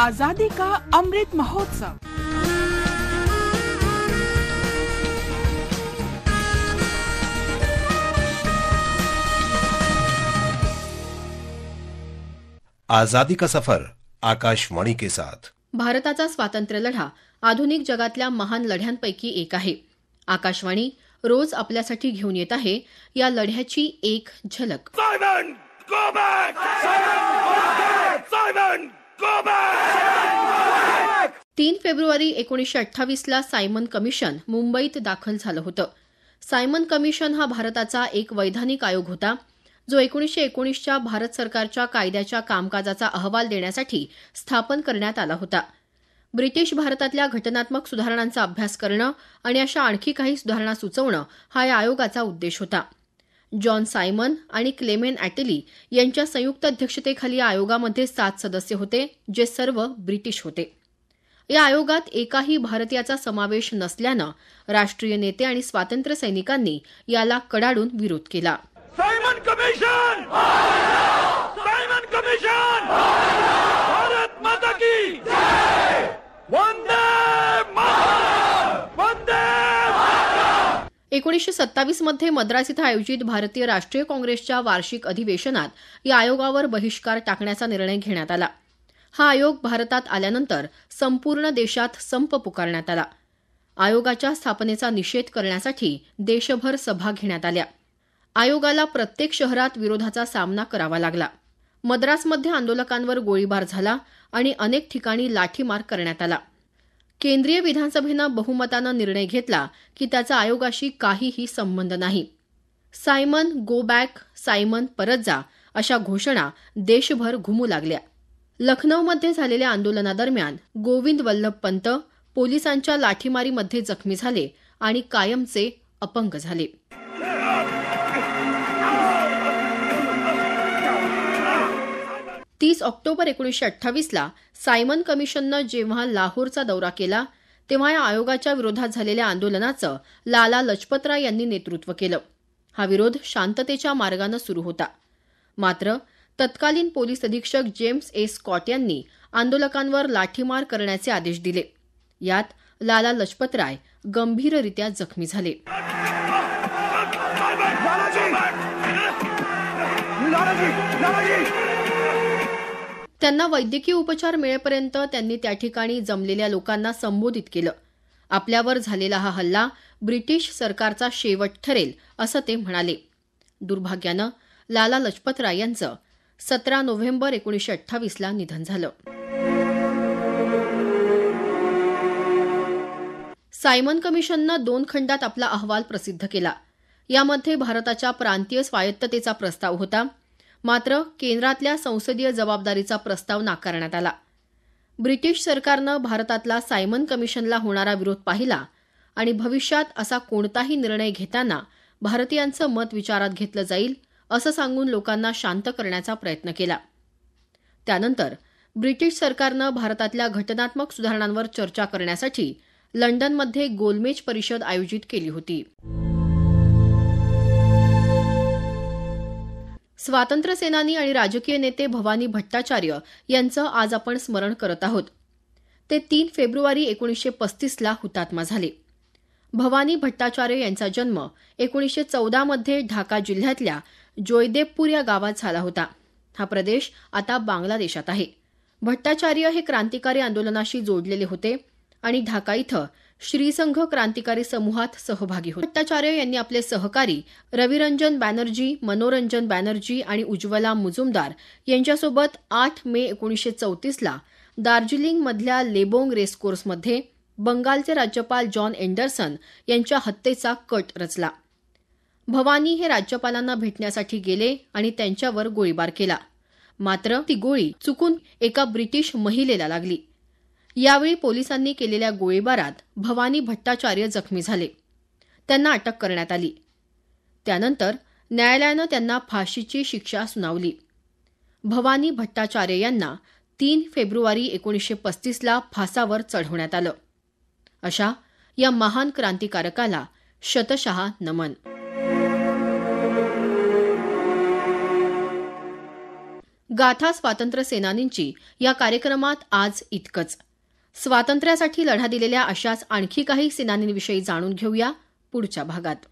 आजादी का अमृत महोत्सव आजादी का सफर आकाशवाणी के साथ भारताचा स्वातंत्र्य लढा आधुनिक जगातल्या महान लढ्यांपैकी एक आहे आकाशवाणी रोज आपल्यासाठी घेऊन येत आहे या लढ्याची एक झलक तीन फेब्रुवारी एकोणीसशे अठ्ठावीसला सायमन कमिशन मुंबईत दाखल झालं होतं सायमन कमिशन हा भारताचा एक वैधानिक आयोग होता जो एकोणीसशे एकोणीसच्या भारत सरकारच्या कायद्याच्या कामकाजाचा अहवाल देण्यासाठी स्थापन करण्यात आला होता ब्रिटिश भारतातल्या घटनात्मक सुधारणांचा अभ्यास करणं आणि अशा आणखी काही सुधारणा सुचवणं हा या आयोगाचा उद्देश होता जॉन सायमन आणि क्लेमेन अॅटली यांच्या संयुक्त अध्यक्षतेखाली या आयोगामध्ये सात सदस्य होते जे सर्व ब्रिटिश होते या आयोगात एकाही भारतीयाचा समावेश नसल्यानं राष्ट्रीय नेते आणि स्वातंत्र्य सैनिकांनी याला कडाडून विरोध केला सायमन एकोणीसशे सत्तावीस मध्ये मद्रास इथं आयोजित भारतीय राष्ट्रीय काँग्रेसच्या वार्षिक अधिवेशनात या आयोगावर बहिष्कार टाकण्याचा निर्णय घेण्यात आला हा आयोग भारतात आल्यानंतर संपूर्ण देशात संप पुकारण्यात आला आयोगाच्या स्थापनेचा निषेध करण्यासाठी देशभर सभा घेण्यात आल्या आयोगाला प्रत्येक शहरात विरोधाचा सामना करावा लागला मद्रासमध्ये आंदोलकांवर गोळीबार झाला आणि अनेक ठिकाणी लाठीमार करण्यात आला केंद्रीय विधानसभेनं बहुमतानं निर्णय घेतला की त्याचा आयोगाशी काहीही संबंध नाही सायमन गो बॅक सायमन परत जा अशा घोषणा देशभर घुमू लागल्या लखनौमध्ये झालेल्या आंदोलनादरम्यान गोविंद वल्लभ पंत पोलिसांच्या लाठीमारीमध्ये जखमी झाले आणि कायमचे अपंग झाले तीस ऑक्टोबर एकोणीसशे अठ्ठावीसला सायमन कमिशननं जेव्हा लाहोरचा दौरा केला तेव्हा या आयोगाच्या विरोधात झालेल्या आंदोलनाचं लाला लजपतराय यांनी नेतृत्व केलं हा विरोध शांततेच्या मार्गानं सुरू होता मात्र तत्कालीन पोलीस अधीक्षक जेम्स ए स्कॉट यांनी आंदोलकांवर लाठीमार करण्याचे आदेश दिले यात लाला लजपतराय गंभीररित्या जखमी झाले त्यांना वैद्यकीय उपचार मिळेपर्यंत त्यांनी त्या ठिकाणी जमलेल्या लोकांना संबोधित केलं आपल्यावर झालेला हा हल्ला ब्रिटिश सरकारचा शेवट ठरेल असं ते म्हणाले दुर्भाग्यानं लाला लजपतराय यांचं सतरा नोव्हेंबर एकोणीसशे अठ्ठावीसला निधन झालं सायमन कमिशननं दोन खंडात आपला अहवाल प्रसिद्ध केला यामध्ये भारताच्या प्रांतीय स्वायत्ततेचा प्रस्ताव होता मात्र केंद्रातल्या संसदीय जबाबदारीचा प्रस्ताव नाकारण्यात आला ब्रिटिश सरकारनं भारतातला सायमन कमिशनला होणारा विरोध पाहिला आणि भविष्यात असा कोणताही निर्णय घेताना भारतीयांचं मत विचारात घेतलं जाईल असं सांगून लोकांना शांत करण्याचा प्रयत्न केला त्यानंतर ब्रिटिश सरकारनं भारतातल्या घटनात्मक सुधारणांवर चर्चा करण्यासाठी लंडनमध्ये गोलमेज परिषद आयोजित केली होती स्वातंत्र्य सेनानी आणि राजकीय नेते भवानी भट्टाचार्य यांचं आज आपण स्मरण करत आहोत ते तीन फेब्रुवारी एकोणीसशे पस्तीसला हुतात्मा झाले भवानी भट्टाचार्य यांचा जन्म एकोणीसशे चौदामध्ये ढाका जिल्ह्यातल्या जोयदेवपूर या गावात झाला होता हा प्रदेश आता बांगलादेशात आहे भट्टाचार्य हे क्रांतिकारी आंदोलनाशी जोडलेले होते आणि ढाका इथं श्रीसंघ क्रांतिकारी समूहात सहभागी होत भट्टाचार्य यांनी आपले सहकारी रविरंजन बॅनर्जी मनोरंजन बॅनर्जी आणि उज्ज्वला मुजुमदार यांच्यासोबत आठ मे एकोणीसशे चौतीसला दार्जिलिंग मधल्या लेबोंग रेसकोर्समध्ये बंगालचे राज्यपाल जॉन एंडरसन यांच्या हत्येचा कट रचला भवानी हे राज्यपालांना भेटण्यासाठी गेले आणि त्यांच्यावर गोळीबार केला मात्र ती गोळी चुकून एका ब्रिटिश महिलेला लागली यावेळी पोलिसांनी केलेल्या गोळीबारात भवानी भट्टाचार्य जखमी झाले त्यांना अटक करण्यात आली त्यानंतर न्यायालयानं त्यांना फाशीची शिक्षा सुनावली भवानी भट्टाचार्य यांना तीन फेब्रुवारी एकोणीसशे पस्तीसला फासावर चढवण्यात आलं अशा या महान क्रांतिकारकाला शतशहा नमन गाथा स्वातंत्र्य सेनानींची या कार्यक्रमात आज इतकंच स्वातंत्र्यासाठी लढा दिलेल्या अशाच आणखी काही सेनानींविषयी जाणून घेऊया पुढच्या भागात